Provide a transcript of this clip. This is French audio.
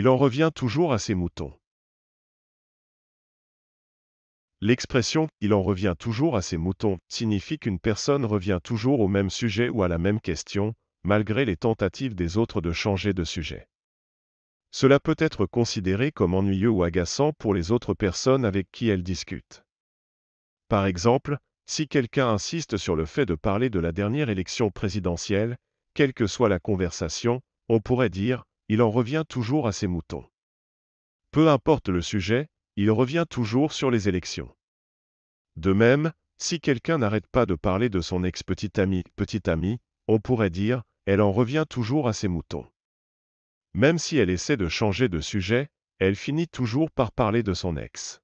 Il en revient toujours à ses moutons. L'expression « il en revient toujours à ses moutons » signifie qu'une personne revient toujours au même sujet ou à la même question, malgré les tentatives des autres de changer de sujet. Cela peut être considéré comme ennuyeux ou agaçant pour les autres personnes avec qui elle discute. Par exemple, si quelqu'un insiste sur le fait de parler de la dernière élection présidentielle, quelle que soit la conversation, on pourrait dire il en revient toujours à ses moutons. Peu importe le sujet, il revient toujours sur les élections. De même, si quelqu'un n'arrête pas de parler de son ex-petite amie, petite amie, on pourrait dire, elle en revient toujours à ses moutons. Même si elle essaie de changer de sujet, elle finit toujours par parler de son ex.